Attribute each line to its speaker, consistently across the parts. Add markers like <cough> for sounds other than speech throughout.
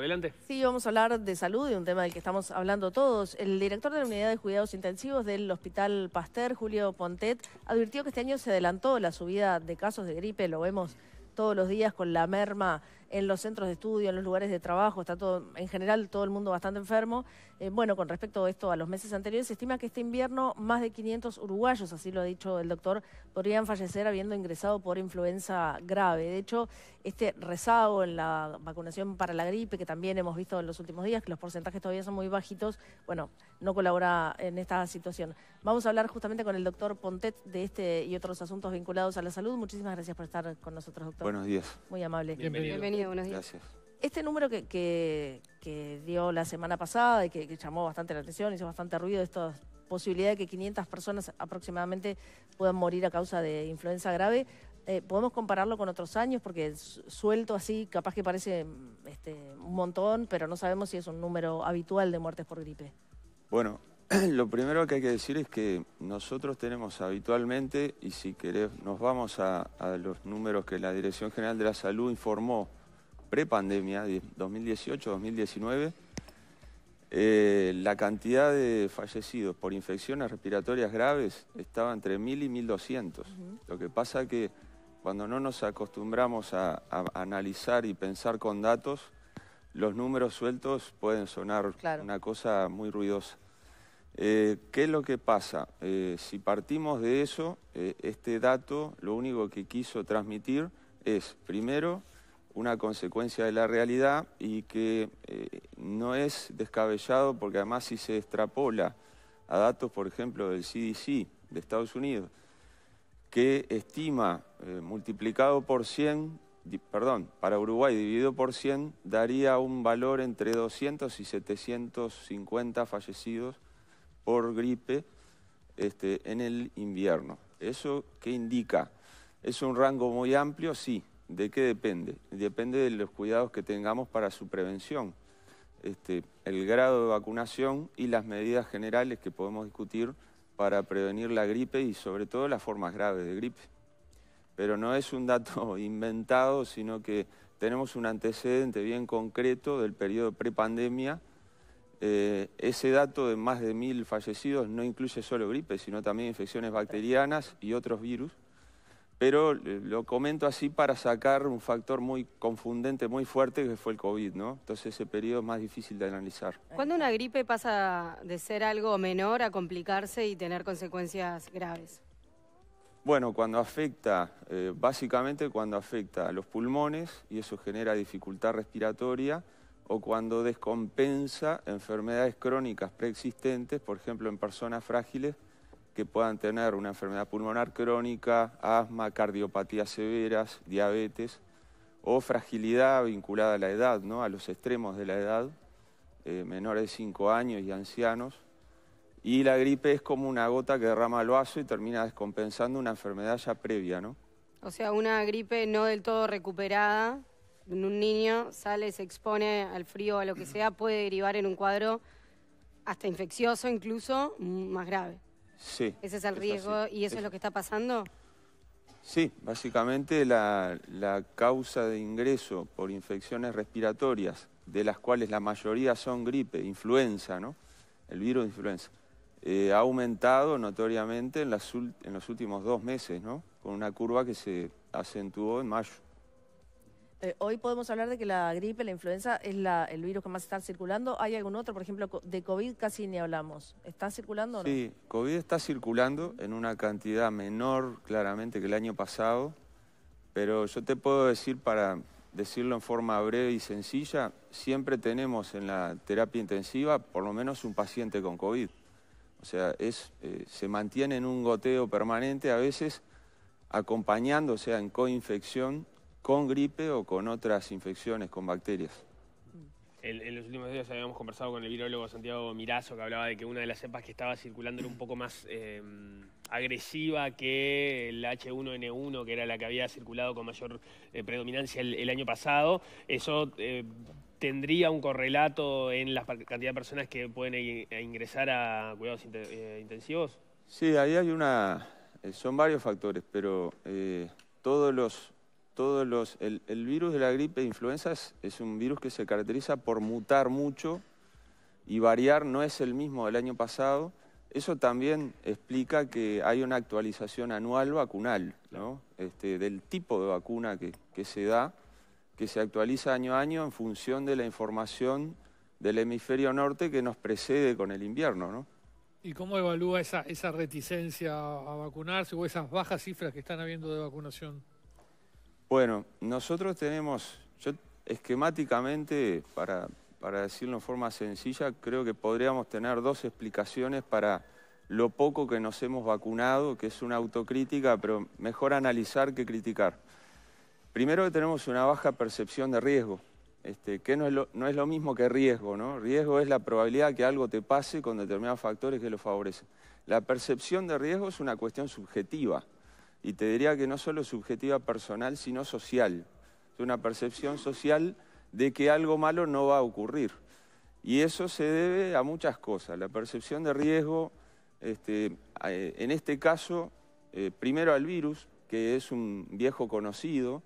Speaker 1: adelante.
Speaker 2: Sí, vamos a hablar de salud, y un tema del que estamos hablando todos. El director de la Unidad de Cuidados Intensivos del Hospital Pasteur, Julio Pontet, advirtió que este año se adelantó la subida de casos de gripe, lo vemos todos los días con la merma en los centros de estudio, en los lugares de trabajo, está todo, en general todo el mundo bastante enfermo. Eh, bueno, con respecto a esto, a los meses anteriores, se estima que este invierno más de 500 uruguayos, así lo ha dicho el doctor, podrían fallecer habiendo ingresado por influenza grave. De hecho, este rezago en la vacunación para la gripe, que también hemos visto en los últimos días, que los porcentajes todavía son muy bajitos, bueno, no colabora en esta situación. Vamos a hablar justamente con el doctor Pontet de este y otros asuntos vinculados a la salud. Muchísimas gracias por estar con nosotros, doctor. Buenos días. Muy amable. Bienvenido. Gracias. Este número que, dio la semana pasada y que, llamó bastante la atención, hizo bastante ruido, esta posibilidad de que 500 personas aproximadamente puedan morir a causa de influenza grave, eh, ¿podemos compararlo con otros años? Porque suelto así, capaz que parece este, un montón, pero no sabemos si es un número habitual de muertes por gripe.
Speaker 3: Bueno, <clears throat> lo primero que hay que decir es que nosotros tenemos habitualmente, y si querés, nos vamos a los números que la Dirección General de la Salud informó prepandemia, 2018-2019, eh, la cantidad de fallecidos por infecciones respiratorias graves estaba entre 1.000 y 1.200. Lo que pasa que cuando no nos acostumbramos a, analizar y pensar con datos, los números sueltos pueden sonar una cosa muy ruidosa. Eh, ¿Qué es lo que pasa? Eh, si partimos de eso, este dato lo único que quiso transmitir es, primero, una consecuencia de la realidad y que eh, no es descabellado porque además si se extrapola a datos, por ejemplo, del CDC de Estados Unidos, que estima eh, multiplicado por 100, perdón, para Uruguay dividido por 100, daría un valor entre 200 y 750 fallecidos por gripe este, en el invierno. ¿Eso qué indica? ¿Es un rango muy amplio? Sí, ¿De qué depende? Depende de los cuidados que tengamos para su prevención. Este, el grado de vacunación y las medidas generales que podemos discutir para prevenir la gripe y sobre todo las formas graves de gripe. Pero no es un dato <laughs> inventado, sino que tenemos un antecedente bien concreto del periodo prepandemia. Eh, ese dato de más de mil fallecidos no incluye solo gripe, sino también infecciones bacterianas y otros virus pero eh, lo comento así para sacar un factor muy confundente, muy fuerte, que fue el COVID, ¿no? Entonces ese periodo es más difícil de analizar. ¿Cuándo una gripe pasa de ser algo menor a complicarse y tener consecuencias graves? Bueno, cuando afecta, eh, básicamente cuando afecta a los pulmones y eso genera dificultad respiratoria, o cuando descompensa enfermedades crónicas preexistentes, por ejemplo en personas frágiles, que puedan tener una enfermedad pulmonar crónica, asma, cardiopatías severas, diabetes o fragilidad vinculada a la edad, ¿no? a los extremos de la edad, eh, menores de 5 años y ancianos. Y la gripe es como una gota que derrama al vaso y termina descompensando una enfermedad ya previa, ¿no? O sea, una gripe no del todo recuperada, en un niño sale, se expone al frío o a lo que sea, puede derivar en un cuadro hasta infeccioso, incluso mm, más grave. Sí. Ese es el riesgo y eso es... lo que está pasando. Sí, básicamente la, causa de ingreso por infecciones respiratorias, de las cuales la mayoría son gripe, influenza, ¿no? El virus de influenza. Eh, ha aumentado notoriamente en, en los últimos dos meses, ¿no? Con una curva que se acentuó en mayo.
Speaker 2: Eh, hoy podemos hablar de que la gripe, la influenza, es el virus que más está circulando. ¿Hay algún otro? Por ejemplo, de COVID casi ni hablamos. ¿Está circulando o no? Sí,
Speaker 3: COVID está circulando en una cantidad menor, claramente, que el año pasado. Pero yo te puedo decir, para decirlo en forma breve y sencilla, siempre tenemos en la terapia intensiva por lo menos un paciente con COVID. O sea, es, eh, se mantiene en un goteo permanente, a veces acompañando, o sea, en coinfección con gripe o con otras infecciones, con bacterias.
Speaker 1: En, los últimos días habíamos conversado con el virólogo Santiago Mirazo que hablaba de que una de las cepas que estaba circulando era un poco más em, agresiva que el H1N1, que era la que había circulado con mayor eh, predominancia el, año pasado. Eso eh, tendría un correlato en la cantidad de personas que pueden ingresar a cuidados eh, intensivos.
Speaker 3: Sí, ahí hay una... Son varios factores, pero todos los todos El, virus de la gripe de influenza es, un virus que se caracteriza por mutar mucho y variar, no es el mismo del año pasado. Eso también explica que hay una actualización anual vacunal, ¿no? Este, del tipo de vacuna que, que se da, que se actualiza año a año en función de la información del hemisferio norte que nos precede con el invierno, ¿no?
Speaker 1: ¿Y cómo evalúa esa, esa reticencia a vacunarse o esas bajas cifras que están habiendo de vacunación?
Speaker 3: Bueno, nosotros tenemos, yo esquemáticamente, para, decirlo de forma sencilla, creo que podríamos tener dos explicaciones para lo poco que nos hemos vacunado, que es una autocrítica, pero mejor analizar que criticar. Primero que tenemos una baja percepción de riesgo, este, que no es, lo, no es, lo, mismo que riesgo, ¿no? Riesgo es la probabilidad que algo te pase con determinados factores que lo favorecen. La percepción de riesgo es una cuestión subjetiva y te diría que no solo subjetiva personal, sino social. Es una percepción social de que algo malo no va a ocurrir. Y eso se debe a muchas cosas. La percepción de riesgo, este, eh, en este caso, eh, primero al virus, que es un viejo conocido,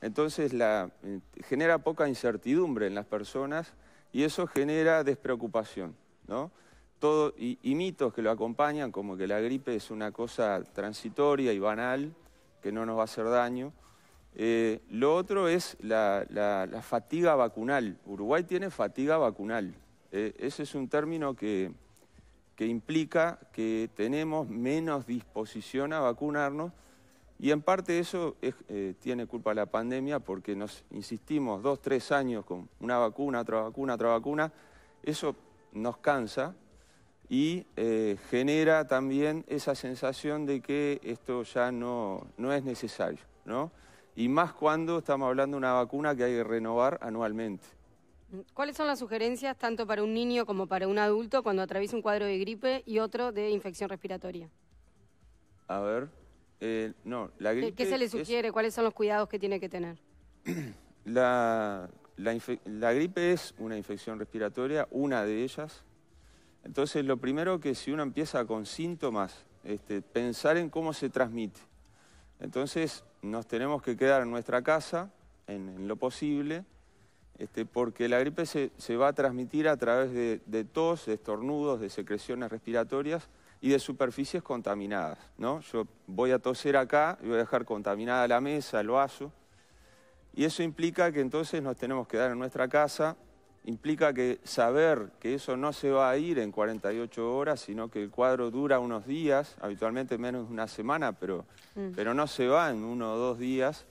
Speaker 3: entonces la, eh, genera poca incertidumbre en las personas y eso genera despreocupación. ¿no? y, mitos que lo acompañan, como que la gripe es una cosa transitoria y banal, que no nos va a hacer daño. Eh, lo otro es la, fatiga vacunal. Uruguay tiene fatiga vacunal. Eh, ese es un término que, implica que tenemos menos disposición a vacunarnos y en parte eso eh, tiene culpa la pandemia porque nos insistimos dos, tres años con una vacuna, otra vacuna, otra vacuna. Eso nos cansa, y eh, genera también esa sensación de que esto ya no, es necesario, ¿no? Y más cuando estamos hablando de una vacuna que hay que renovar anualmente. ¿Cuáles son las sugerencias tanto para un niño como para un adulto cuando atraviesa un cuadro de gripe y otro de infección respiratoria? A ver, eh, no, la gripe... ¿Qué se le sugiere? ¿Cuáles son los cuidados que tiene que tener? <clears throat> la gripe es una infección respiratoria, una de ellas, entonces, lo primero que si uno empieza con síntomas, este, pensar en cómo se transmite. Entonces, nos tenemos que quedar en nuestra casa, en, lo posible, este, porque la gripe se, va a transmitir a través de, tos, de estornudos, de secreciones respiratorias y de superficies contaminadas. ¿no? Yo voy a toser acá y voy a dejar contaminada la mesa, el vaso, y eso implica que entonces nos tenemos que quedar en nuestra casa, implica que saber que eso no se va a ir en 48 horas, sino que el cuadro dura unos días, habitualmente menos de una semana, pero, mm. pero no se va en uno o dos días.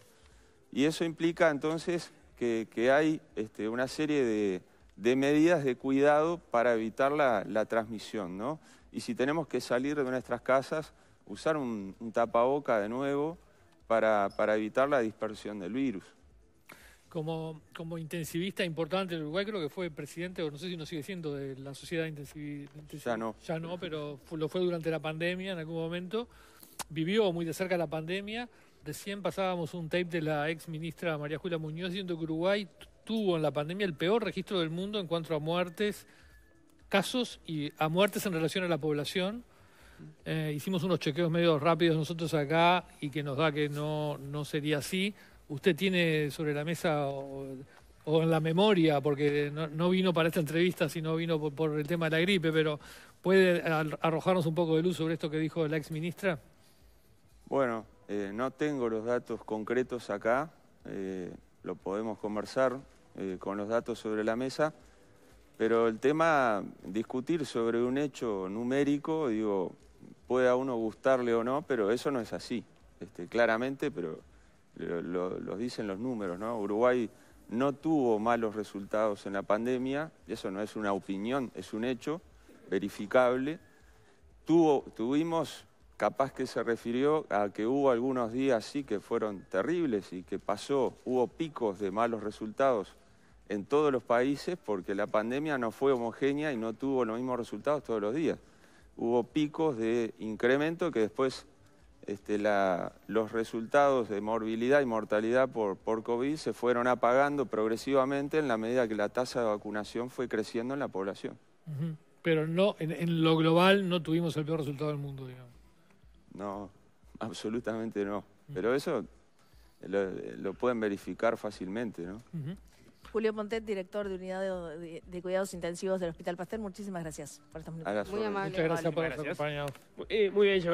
Speaker 3: Y eso implica entonces que, hay este, una serie de, medidas de cuidado para evitar la, transmisión, ¿no? Y si tenemos que salir de nuestras casas, usar un, un tapaboca de nuevo para, para evitar la dispersión del virus
Speaker 1: como, como intensivista importante en Uruguay, creo que fue presidente, o no sé si no sigue siendo, de la sociedad intensivista. ya no. Ya no, pero lo fue durante la pandemia en algún momento. Vivió muy de cerca la pandemia. Recién pasábamos un tape de la ex ministra María Julia Muñoz, diciendo que Uruguay tuvo en la pandemia el peor registro del mundo en cuanto a muertes, casos y a muertes en relación a la población. Eh, hicimos unos chequeos medio rápidos nosotros acá y que nos da que no, no sería así usted tiene sobre la mesa o, en la memoria, porque no, vino para esta entrevista, sino vino por, el tema de la gripe, pero ¿puede arrojarnos un poco de luz sobre esto que dijo la ex ministra?
Speaker 3: Bueno, eh, no tengo los datos concretos acá, eh, lo podemos conversar eh, con los datos sobre la mesa, pero el tema, discutir sobre un hecho numérico, digo, puede a uno gustarle o no, pero eso no es así, este, claramente, pero lo, dicen los números, ¿no? Uruguay no tuvo malos resultados en la pandemia, eso no es una opinión, es un hecho verificable. Tuvo, tuvimos, capaz que se refirió a que hubo algunos días sí que fueron terribles y que pasó, hubo picos de malos resultados en todos los países porque la pandemia no fue homogénea y no tuvo los mismos resultados todos los días. Hubo picos de incremento que después este, la, los resultados de morbilidad y mortalidad por, COVID se fueron apagando progresivamente en la medida que la tasa de vacunación fue creciendo en la población.
Speaker 1: Pero no, en, lo global no tuvimos el peor resultado del mundo, digamos.
Speaker 3: No, <laughs> absolutamente no. Pero eso lo, pueden verificar fácilmente, ¿no?
Speaker 2: Julio Pontet, director de Unidad de, Cuidados Intensivos del Hospital Pastel, muchísimas gracias por minutos. Muy amable. Muchas gracias por estar
Speaker 1: acompañado. Eh, muy bien,